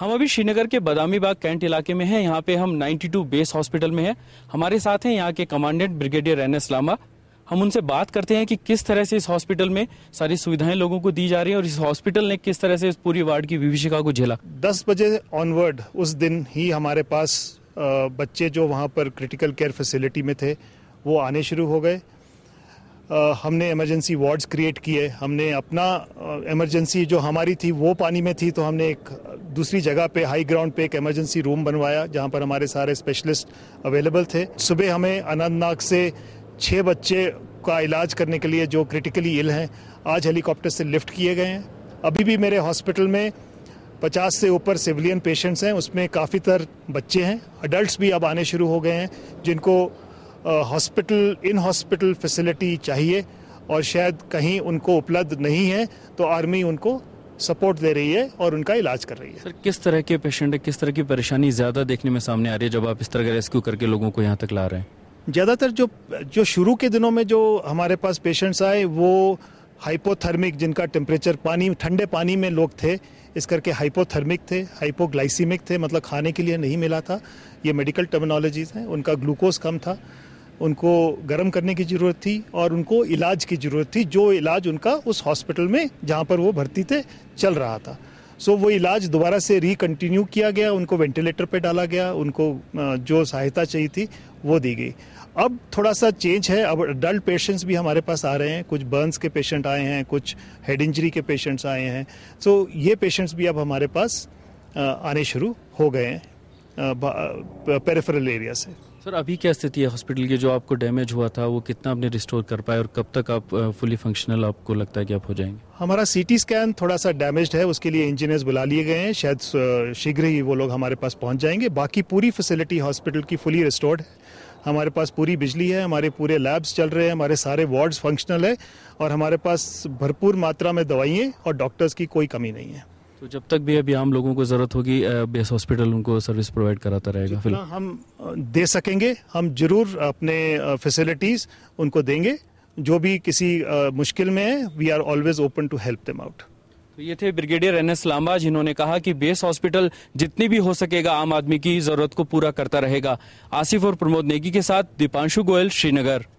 हम अभी श्रीनगर के बदामी बाग कैंट इलाके में हैं यहाँ पे हम 92 बेस हॉस्पिटल में हैं हमारे साथ हैं यहाँ के commandant brigadier N S Lama हम उनसे बात करते हैं कि किस तरह से इस हॉस्पिटल में सारी सुविधाएं लोगों को दी जा रही है और इस हॉस्पिटल ने किस तरह से इस पूरी वार्ड की विभिषिका को झेला दस बजे ऑनवर्ड उस दिन ही हमारे पास बच्चे जो वहाँ पर क्रिटिकल केयर फैसिलिटी में थे वो आने शुरू हो गए हमने इमरजेंसी वार्ड्स क्रिएट किए हमने अपना इमरजेंसी जो हमारी थी वो पानी में थी तो हमने एक दूसरी जगह पे हाई ग्राउंड पे एक इमरजेंसी रूम बनवाया जहाँ पर हमारे सारे स्पेशलिस्ट अवेलेबल थे सुबह हमें अनंतनाग से छः बच्चे का इलाज करने के लिए जो क्रिटिकली इल हैं आज हेलीकॉप्टर से लिफ्ट किए गए हैं अभी भी मेरे हॉस्पिटल में पचास से ऊपर सिविलियन पेशेंट्स हैं उसमें काफ़ी तर बच्चे हैं अडल्ट भी अब आने शुरू हो गए हैं जिनको हॉस्पिटल इन हॉस्पिटल फैसिलिटी चाहिए और शायद कहीं उनको उपलब्ध नहीं है तो आर्मी उनको सपोर्ट दे रही है और उनका इलाज कर रही है सर किस तरह के पेशेंट है किस तरह की परेशानी ज़्यादा देखने में सामने आ रही है जब आप इस तरह का रेस्क्यू करके लोगों को यहाँ तक ला रहे हैं ज़्यादातर जो जो शुरू के दिनों में जो हमारे पास पेशेंट्स आए वो हाइपोथर्मिक जिनका टेम्परेचर पानी ठंडे पानी में लोग थे इस करके हाइपोथर्मिक थे हाइपोग्लाइसीमिक थे मतलब खाने के लिए नहीं मिला था ये मेडिकल टर्मिनोलॉजीज़ हैं उनका ग्लूकोज कम था उनको गर्म करने की ज़रूरत थी और उनको इलाज की ज़रूरत थी जो इलाज उनका उस हॉस्पिटल में जहाँ पर वो भर्ती थे चल रहा था सो so, वो इलाज दोबारा से रिकन्टिन्यू किया गया उनको वेंटिलेटर पे डाला गया उनको जो सहायता चाहिए थी वो दी गई अब थोड़ा सा चेंज है अब अडल्ट पेशेंट्स भी हमारे पास आ रहे हैं कुछ बर्न्स के पेशेंट आए हैं कुछ हेड इंजरी के पेशेंट्स आए हैं सो so, ये पेशेंट्स भी अब हमारे पास आने शुरू हो गए हैं पेरेफरल एरिया से सर अभी क्या स्थिति है हॉस्पिटल की जो आपको डैमेज हुआ था वो कितना आपने रिस्टोर कर पाए और कब तक आप फुली फंक्शनल आपको लगता है कि आप हो जाएंगे हमारा सीटी स्कैन थोड़ा सा डैमेज है उसके लिए इंजीनियर्स बुला लिए गए हैं शायद शीघ्र ही वो लोग हमारे पास पहुंच जाएंगे बाकी पूरी फैसिलिटी हॉस्पिटल की फुली रिस्टोर्ड है हमारे पास पूरी बिजली है हमारे पूरे लैब्स चल रहे हैं हमारे सारे वार्ड्स फंक्शनल है और हमारे पास भरपूर मात्रा में दवाइयाँ और डॉक्टर्स की कोई कमी नहीं है तो जब तक भी अभी आम लोगों को ज़रूरत होगी बेस हॉस्पिटल उनको सर्विस प्रोवाइड कराता रहेगा फिलहाल हम दे सकेंगे हम जरूर अपने फैसिलिटीज़ उनको देंगे जो भी किसी मुश्किल में है we are always open to help them out तो ये थे ब्रिगेडियर एन एस लांबा जिन्होंने कहा कि बेस हॉस्पिटल जितनी भी हो सकेगा आम आदमी की जरूरत को पूरा करता रहेगा आसिफ और प्रमोद नेगी के साथ दीपांशु गोयल श्रीनगर